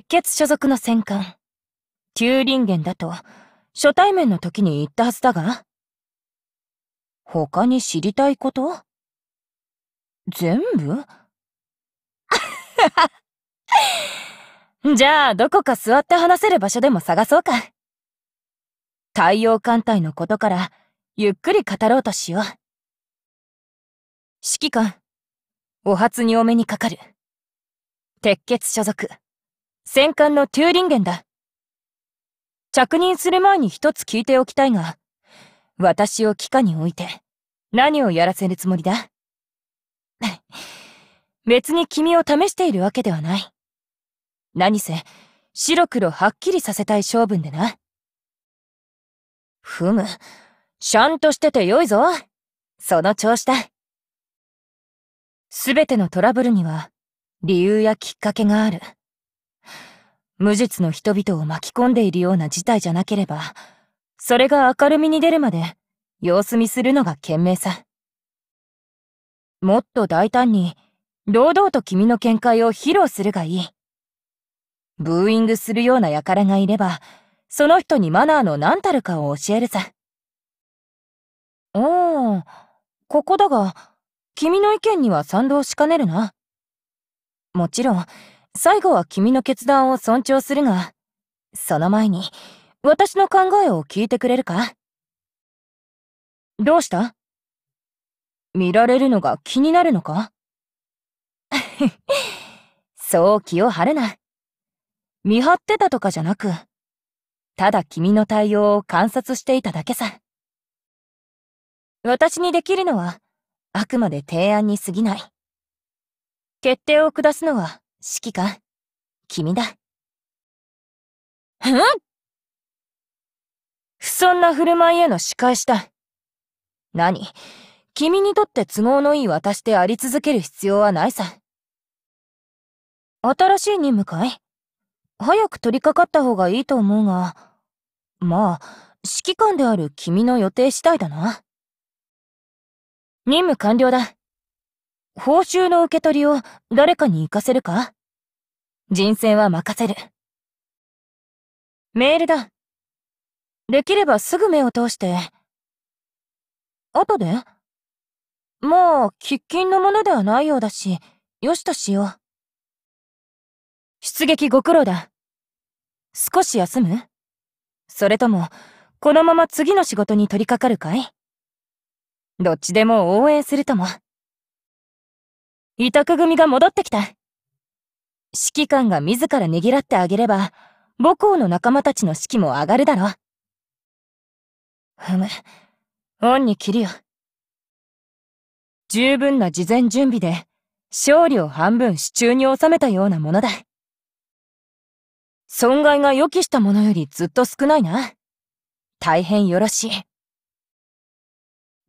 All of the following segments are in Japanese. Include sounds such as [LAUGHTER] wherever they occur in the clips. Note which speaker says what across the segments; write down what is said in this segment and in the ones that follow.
Speaker 1: 鉄血所属の戦艦。九輪源だと、初対面の時に言ったはずだが他に知りたいこと全部 [LAUGHS] じゃあ、どこか座って話せる場所でも探そうか。太陽艦隊のことから、ゆっくり語ろうとしよう。指揮官、お初にお目にかかる。鉄血所属。戦艦のトゥーリンゲンだ。着任する前に一つ聞いておきたいが、私を機械に置いて、何をやらせるつもりだ [LAUGHS] 別に君を試しているわけではない。何せ、白黒はっきりさせたい性分でな。ふむ、シャンとしてて良いぞ。その調子だ。すべてのトラブルには、理由やきっかけがある。無実の人々を巻き込んでいるような事態じゃなければ、それが明るみに出るまで様子見するのが賢明さ。もっと大胆に、堂々と君の見解を披露するがいい。ブーイングするような輩がいれば、その人にマナーの何たるかを教えるさ。うーん、ここだが、君の意見には賛同しかねるな。もちろん、最後は君の決断を尊重するが、その前に、私の考えを聞いてくれるかどうした見られるのが気になるのか [LAUGHS] そう気を張るな。見張ってたとかじゃなく、ただ君の対応を観察していただけさ。私にできるのは、あくまで提案に過ぎない。決定を下すのは、指揮官、君だ。ふん不尊な振る舞いへの仕返しだ。何君にとって都合のいい私であり続ける必要はないさ。新しい任務かい早く取り掛かった方がいいと思うが、まあ、指揮官である君の予定次第だな。任務完了だ。報酬の受け取りを誰かに行かせるか人選は任せる。メールだ。できればすぐ目を通して。後でもう、喫緊のものではないようだし、よしとしよう。出撃ご苦労だ。少し休むそれとも、このまま次の仕事に取り掛かるかいどっちでも応援するとも。委託組が戻ってきた。指揮官が自らねぎらってあげれば、母校の仲間たちの士気も上がるだろう。ふむ、恩に切るよ。十分な事前準備で、勝利を半分手中に収めたようなものだ。損害が予期したものよりずっと少ないな。大変よろしい。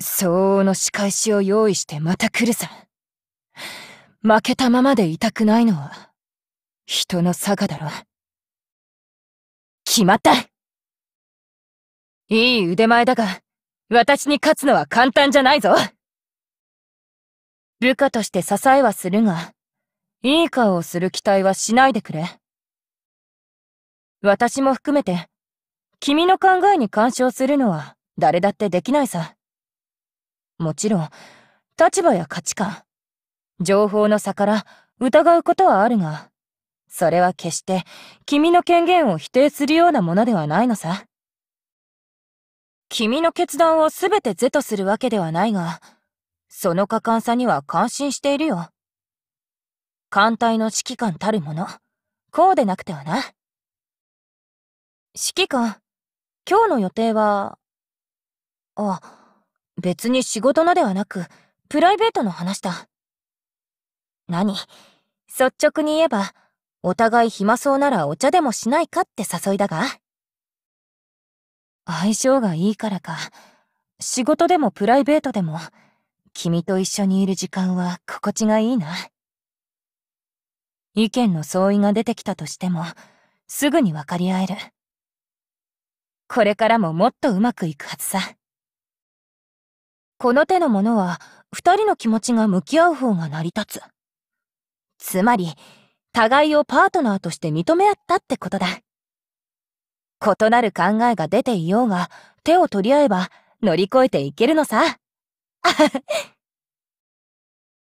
Speaker 1: 相応の仕返しを用意してまた来るさ。負けたままでいたくないのは、人の差だろ。決まったいい腕前だが、私に勝つのは簡単じゃないぞ部下として支えはするが、いい顔をする期待はしないでくれ。私も含めて、君の考えに干渉するのは誰だってできないさ。もちろん、立場や価値観、情報の差から疑うことはあるが、それは決して君の権限を否定するようなものではないのさ。君の決断を全て是とするわけではないが、その果敢さには感心しているよ。艦隊の指揮官たるもの、こうでなくてはな。指揮官、今日の予定は、あ、別に仕事のではなく、プライベートの話だ。何率直に言えば、お互い暇そうならお茶でもしないかって誘いだが相性がいいからか、仕事でもプライベートでも、君と一緒にいる時間は心地がいいな。意見の相違が出てきたとしても、すぐに分かり合える。これからももっとうまくいくはずさ。この手のものは、二人の気持ちが向き合う方が成り立つ。つまり、互いをパートナーとして認め合ったってことだ。異なる考えが出ていようが、手を取り合えば乗り越えていけるのさ。